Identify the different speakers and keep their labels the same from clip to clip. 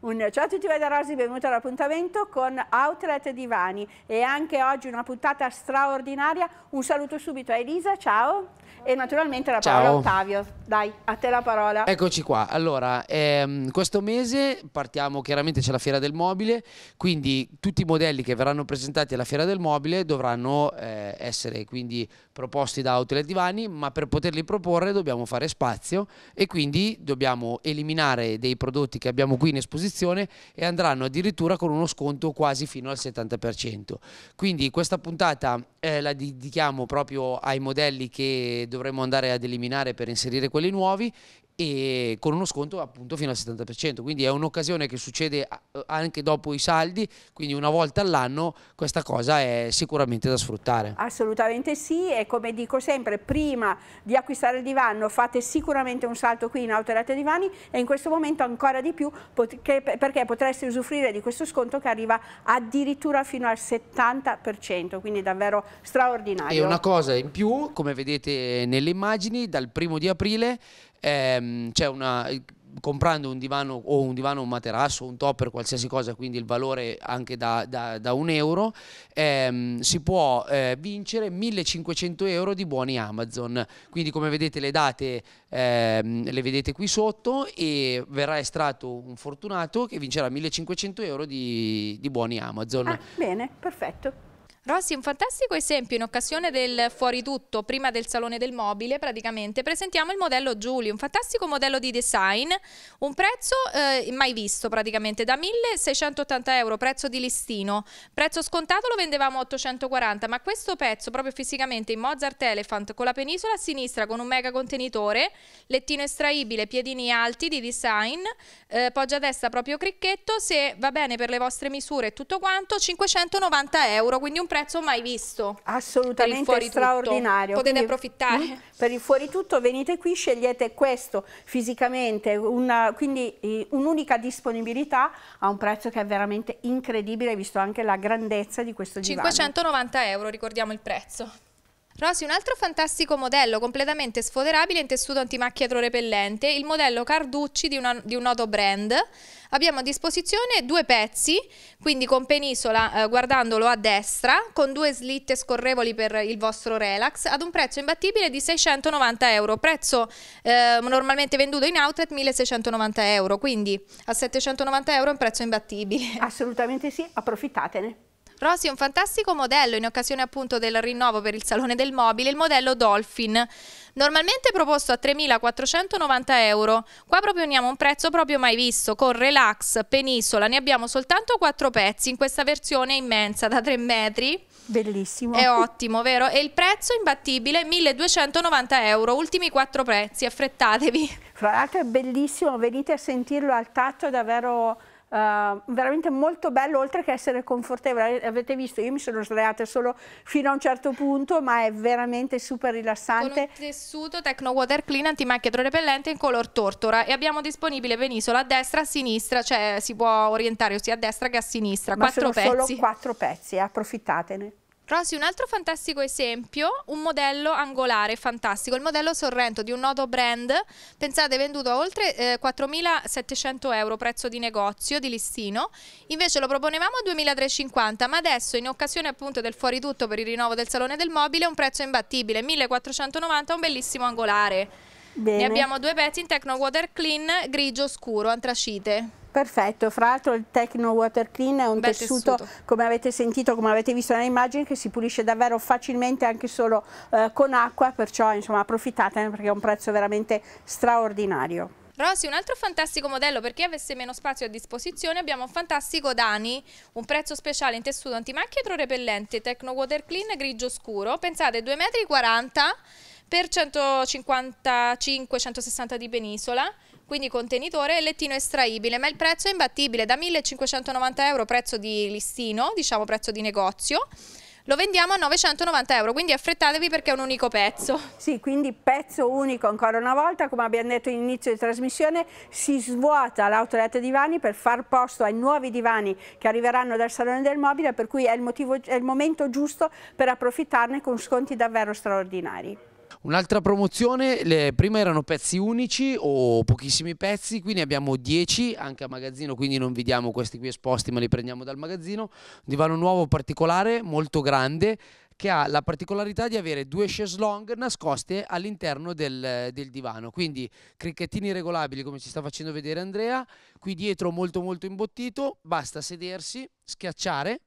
Speaker 1: Un ciao a tutti voi da Rosi, benvenuti all'appuntamento con Outlet Divani e anche oggi una puntata straordinaria. Un saluto subito a Elisa, ciao e naturalmente la parola a Ottavio. Dai, a te la parola.
Speaker 2: Eccoci qua. Allora, ehm, questo mese partiamo chiaramente c'è la Fiera del Mobile, quindi tutti i modelli che verranno presentati alla Fiera del Mobile dovranno eh, essere quindi proposti da Outlet Divani, ma per poterli proporre dobbiamo fare spazio e quindi dobbiamo eliminare dei prodotti che abbiamo qui in esposizione disposizione e andranno addirittura con uno sconto quasi fino al 70%. Quindi questa puntata eh, la dedichiamo proprio ai modelli che dovremo andare ad eliminare per inserire quelli nuovi e con uno sconto appunto fino al 70%, quindi è un'occasione che succede anche dopo i saldi, quindi una volta all'anno questa cosa è sicuramente da sfruttare.
Speaker 1: Assolutamente sì e come dico sempre, prima di acquistare il divano fate sicuramente un salto qui in Autorate Divani e in questo momento ancora di più perché potreste usufruire di questo sconto che arriva addirittura fino al 70%, quindi davvero straordinario. E una
Speaker 2: cosa in più, come vedete nelle immagini, dal primo di aprile ehm, una, comprando un divano o un divano, un materasso, un topper, qualsiasi cosa, quindi il valore anche da, da, da un euro, ehm, si può eh, vincere 1500 euro di buoni Amazon. Quindi come vedete le date ehm, le vedete qui sotto e verrà estratto un fortunato che vincerà 1500 euro di, di buoni Amazon. Ah,
Speaker 3: bene, perfetto. Rossi, un fantastico esempio in occasione del fuori tutto, prima del Salone del Mobile, praticamente presentiamo il modello Giulio, un fantastico modello di design, un prezzo eh, mai visto praticamente, da 1680 euro, prezzo di listino, prezzo scontato lo vendevamo a 840, ma questo pezzo proprio fisicamente in Mozart Elephant con la penisola a sinistra con un mega contenitore, lettino estraibile, piedini alti di design, eh, poggia a destra proprio cricchetto, se va bene per le vostre misure e tutto quanto, 590 euro, quindi un prezzo prezzo mai visto. Assolutamente straordinario. Tutto. Potete Quindi, approfittare. Mm,
Speaker 1: per il fuori tutto venite qui, scegliete questo fisicamente, una, quindi un'unica disponibilità a un prezzo che è veramente
Speaker 3: incredibile, visto anche la grandezza di questo divano. 590 euro, ricordiamo il prezzo. Rosy, un altro fantastico modello completamente sfoderabile in tessuto antimacchiatro repellente, il modello Carducci di, una, di, un noto brand. Abbiamo a disposizione due pezzi, quindi con penisola eh, guardandolo a destra, con due slitte scorrevoli per il vostro relax, ad un prezzo imbattibile di 690 euro, prezzo eh, normalmente venduto in outlet 1690 euro, quindi a 790 euro è un prezzo imbattibile. Assolutamente sì, approfittatene. Rosy è un fantastico modello in occasione appunto del rinnovo per il Salone del Mobile, il modello Dolphin. Normalmente proposto a 3.490 euro, qua proponiamo un prezzo proprio mai visto, con relax, penisola, ne abbiamo soltanto 4 pezzi in questa versione immensa da 3 metri. Bellissimo. È ottimo, vero? E il prezzo imbattibile 1290 euro, ultimi 4 prezzi, affrettatevi. Fra l'altro
Speaker 1: è bellissimo, venite a sentirlo al tatto, è davvero Uh, veramente molto bello oltre che essere confortevole avete visto io mi sono sdraiata solo fino a un certo punto ma è
Speaker 3: veramente super rilassante con tessuto Tecno Water Clean antimacchia repellente in color tortora e abbiamo disponibile venisola a destra a sinistra cioè si può orientare sia a destra che a sinistra ma quattro sono pezzi. solo
Speaker 1: quattro pezzi approfittatene
Speaker 3: Rosy, un altro fantastico esempio, un modello angolare fantastico, il modello Sorrento di un noto brand, pensate venduto a oltre eh, 4.700 euro prezzo di negozio, di listino, invece lo proponevamo a 2.350, ma adesso in occasione appunto del fuori tutto per il rinnovo del Salone del Mobile un prezzo imbattibile, 1.490, un bellissimo angolare.
Speaker 1: Bene. Ne abbiamo
Speaker 3: due pezzi in Tecno Water Clean grigio scuro, antracite.
Speaker 1: Perfetto, fra l'altro il Tecno Water Clean è un tessuto, tessuto, come avete sentito, come avete visto nell'immagine, che si pulisce davvero facilmente anche solo eh, con acqua, perciò insomma approfittatene perché è un prezzo veramente straordinario.
Speaker 3: Rosy, un altro fantastico modello per chi avesse meno spazio a disposizione abbiamo un fantastico Dani, un prezzo speciale in tessuto antimacchia retro-repellente, Tecno Water Clean grigio scuro, pensate 2,40 m per 155-160 di penisola, quindi contenitore e lettino estraibile, ma il prezzo è imbattibile, da 1590 euro prezzo di listino, diciamo prezzo di negozio, lo vendiamo a 990 euro, quindi affrettatevi perché è un unico pezzo.
Speaker 1: Sì, quindi pezzo unico ancora una volta, come abbiamo detto all'inizio di trasmissione, si svuota l'outlet divani per far posto ai nuovi divani che arriveranno dal Salone del Mobile, per cui è il, motivo, è il momento giusto per approfittarne con sconti davvero straordinari.
Speaker 2: Un'altra promozione, le, prima erano pezzi unici o pochissimi pezzi, qui ne abbiamo 10 anche a magazzino, quindi non vi diamo questi qui esposti ma li prendiamo dal magazzino. Un divano nuovo particolare, molto grande, che ha la particolarità di avere due chaise longue nascoste all'interno del, del, divano, quindi cricchettini regolabili come ci sta facendo vedere Andrea, qui dietro molto molto imbottito, basta sedersi, schiacciare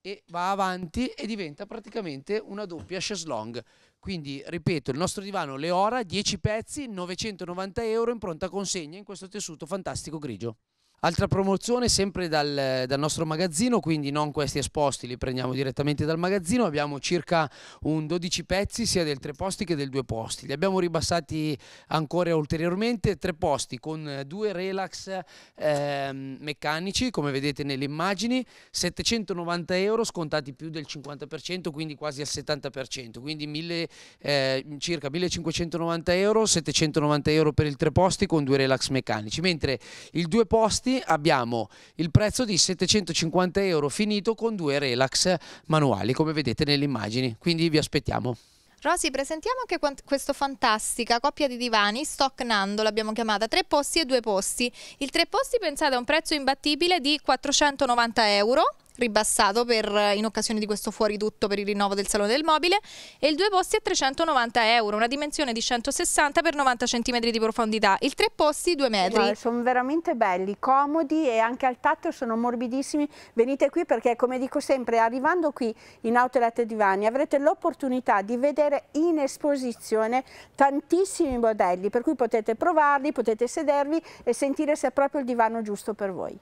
Speaker 2: e va avanti e diventa praticamente una doppia chaise longue. Quindi, ripeto, il nostro divano Leora, 10 pezzi, 990 euro in pronta consegna in questo tessuto fantastico grigio. Altra promozione sempre dal, dal, nostro magazzino, quindi non questi esposti, li prendiamo direttamente dal magazzino, abbiamo circa un 12 pezzi sia del 3 posti che del 2 posti, li abbiamo ribassati ancora ulteriormente, 3 posti con due relax eh, meccanici come vedete nelle immagini, 790 euro scontati più del 50% quindi quasi al 70%, quindi 1000, eh, circa 1590 euro, 790 euro per il 3 posti con due relax meccanici, mentre il 2 posti abbiamo il prezzo di 750 euro finito con due relax manuali come vedete nelle immagini, quindi vi aspettiamo.
Speaker 3: Rosy, presentiamo anche questa fantastica coppia di divani, Stock Nando l'abbiamo chiamata, tre posti e due posti. Il tre posti pensate a un prezzo imbattibile di 490 euro ribassato per, eh, in occasione di questo fuori tutto per il rinnovo del Salone del Mobile e il due posti a 390 euro, una dimensione di 160 x 90 cm di profondità, il tre posti 2 metri. No,
Speaker 1: sono veramente belli, comodi e anche al tatto sono morbidissimi, venite qui perché come dico sempre arrivando qui in Outlet Divani avrete l'opportunità di vedere in esposizione tantissimi modelli per cui potete provarli, potete sedervi e sentire se è proprio il divano giusto per voi.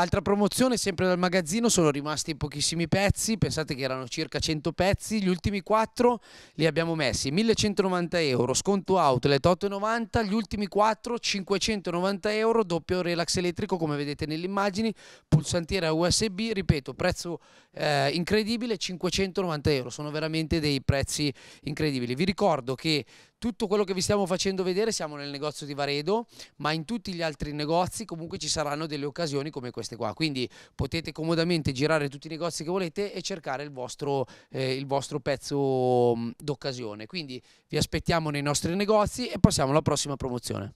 Speaker 2: Altra promozione sempre dal magazzino, sono rimasti pochissimi pezzi, pensate che erano circa 100 pezzi, gli ultimi 4 li abbiamo messi, 1190 euro, sconto outlet 8,90, gli ultimi 4 590 euro, doppio relax elettrico come vedete nelle immagini, pulsantiera USB, ripeto prezzo eh, incredibile 590 euro sono veramente dei prezzi incredibili vi ricordo che tutto quello che vi stiamo facendo vedere siamo nel negozio di Varedo ma in tutti gli altri negozi comunque ci saranno delle occasioni come queste qua quindi potete comodamente girare tutti i negozi che volete e cercare il vostro, eh, il vostro pezzo mm, d'occasione quindi vi aspettiamo nei nostri negozi e passiamo alla prossima promozione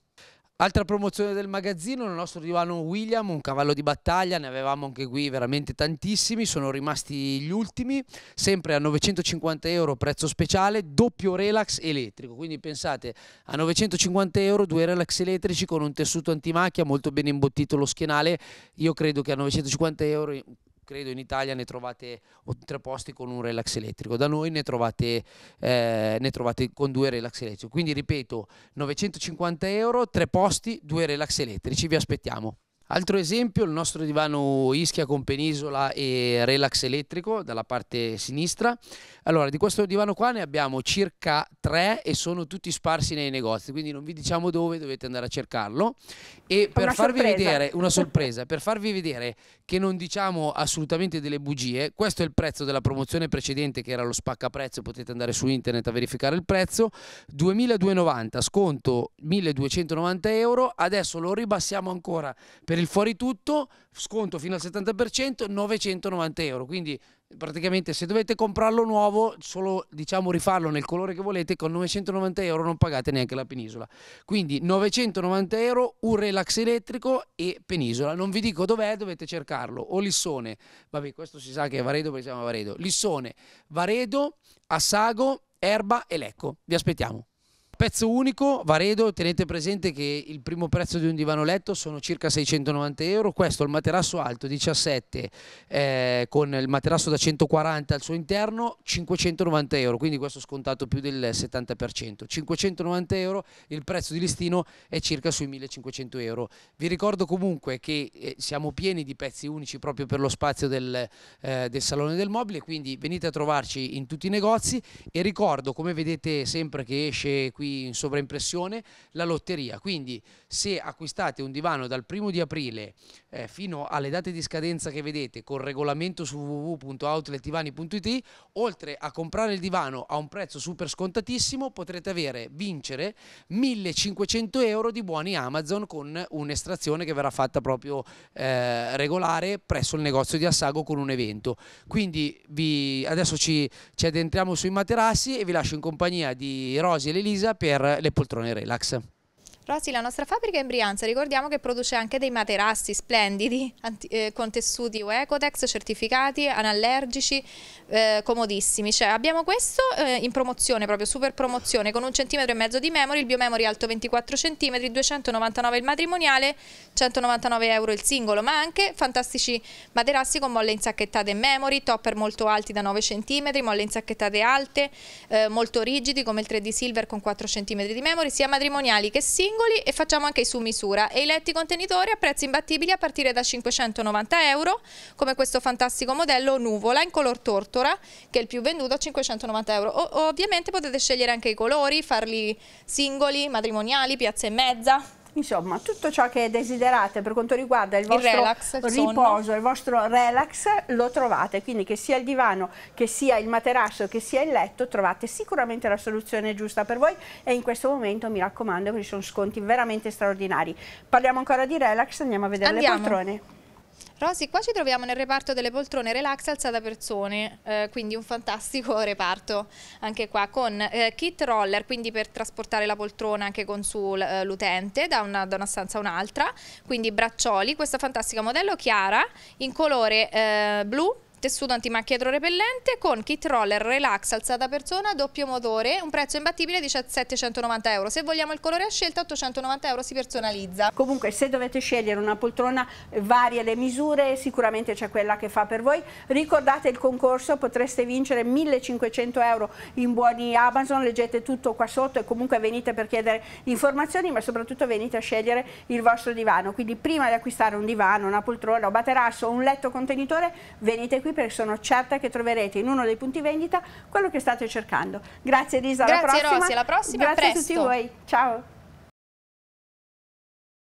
Speaker 2: Altra promozione del magazzino, il nostro divano William, un cavallo di battaglia, ne avevamo anche qui veramente tantissimi, sono rimasti gli ultimi, sempre a 950 euro prezzo speciale, doppio relax elettrico, quindi pensate a 950 euro due relax elettrici con un tessuto antimacchia molto ben imbottito lo schienale, io credo che a 950 euro credo in Italia ne trovate tre posti con un relax elettrico, da noi ne trovate, eh, ne trovate con due relax elettrici. Quindi ripeto, 950 euro, tre posti, due relax elettrici, vi aspettiamo. Altro esempio, il nostro divano Ischia con penisola e relax elettrico dalla parte sinistra. Allora, di questo divano qua ne abbiamo circa tre e sono tutti sparsi nei negozi, quindi non vi diciamo dove, dovete andare a cercarlo. E per una farvi sorpresa. vedere una sorpresa, per farvi vedere che non diciamo assolutamente delle bugie, questo è il prezzo della promozione precedente che era lo spacca prezzo, potete andare su internet a verificare il prezzo, 2290, sconto 1290 euro, adesso lo ribassiamo ancora per per il fuori tutto, sconto fino al 70%, 990 euro. Quindi praticamente se dovete comprarlo nuovo, solo diciamo rifarlo nel colore che volete, con 990 euro non pagate neanche la penisola. Quindi 990 euro, un relax elettrico e penisola. Non vi dico dov'è, dovete cercarlo. O Lissone, vabbè questo si sa che è Varedo perché si chiama Varedo. Lissone, Varedo, Assago, Erba e Lecco. Vi aspettiamo. Pezzo unico, Varedo, tenete presente che il primo prezzo di un divano letto sono circa 690 euro, questo il materasso alto 17 eh, con il materasso da 140 al suo interno 590 euro, quindi questo scontato più del 70%, 590 euro, il prezzo di listino è circa sui 1500 euro. Vi ricordo comunque che eh, siamo pieni di pezzi unici proprio per lo spazio del, eh, del Salone del Mobile, quindi venite a trovarci in tutti i negozi e ricordo come vedete sempre che esce qui qui in sovraimpressione, la lotteria. Quindi se acquistate un divano dal primo di aprile eh, fino alle date di scadenza che vedete con regolamento su www.outletdivani.it, oltre a comprare il divano a un prezzo super scontatissimo potrete avere, vincere 1500 euro di buoni Amazon con un'estrazione che verrà fatta proprio eh, regolare presso il negozio di Assago con un evento. Quindi vi, adesso ci, ci addentriamo sui materassi e vi lascio in compagnia di Rosi e Elisa per le poltrone relax.
Speaker 3: Rosy, la nostra fabbrica in Brianza, ricordiamo che produce anche dei materassi splendidi eh, con tessuti Uecotex certificati, anallergici, eh, comodissimi. Cioè, abbiamo questo eh, in promozione, proprio super promozione, con un centimetro e mezzo di memory, il biomemory alto 24 cm, 299 il matrimoniale, 199 euro il singolo, ma anche fantastici materassi con molle insacchettate memory, topper molto alti da 9 cm, molle insacchettate alte, eh, molto rigidi come il 3D Silver con 4 cm di memory, sia matrimoniali che singoli singoli e facciamo anche i su misura e i letti contenitori a prezzi imbattibili a partire da 590 euro come questo fantastico modello nuvola in color tortora che è il più venduto a 590 euro. O ovviamente potete scegliere anche i colori, farli singoli, matrimoniali, piazza e mezza insomma
Speaker 1: tutto ciò che desiderate per quanto riguarda il vostro il relax, riposo, sonno. il vostro relax lo trovate, quindi che sia il divano, che sia il materasso, che sia il letto, trovate sicuramente la soluzione giusta per voi e in questo momento mi raccomando perché sono sconti veramente straordinari. Parliamo ancora di relax, andiamo a vedere andiamo. le poltrone.
Speaker 3: Rosy, qua ci troviamo nel reparto delle poltrone relax alzata persone, eh, quindi un fantastico reparto anche qua con eh, kit roller, quindi per trasportare la poltrona anche con su eh, l'utente da, da una, stanza a un'altra, quindi braccioli, questo fantastico modello Chiara in colore eh, blu tessuto antimacchietro repellente con kit roller relax alzata persona doppio motore un prezzo imbattibile di 790 euro se vogliamo il colore a scelta 890 euro si personalizza
Speaker 1: comunque se dovete scegliere una poltrona varie le misure sicuramente c'è quella che fa per voi ricordate il concorso potreste vincere 1500 euro in buoni Amazon leggete tutto qua sotto e comunque venite per chiedere informazioni ma soprattutto venite a scegliere il vostro divano quindi prima di acquistare un divano una poltrona un materasso un letto contenitore venite qui qui perché sono certa che troverete in uno dei punti vendita quello che state cercando. Grazie Elisa, alla Grazie Rossi, alla prossima. Grazie a tutti voi.
Speaker 3: Ciao.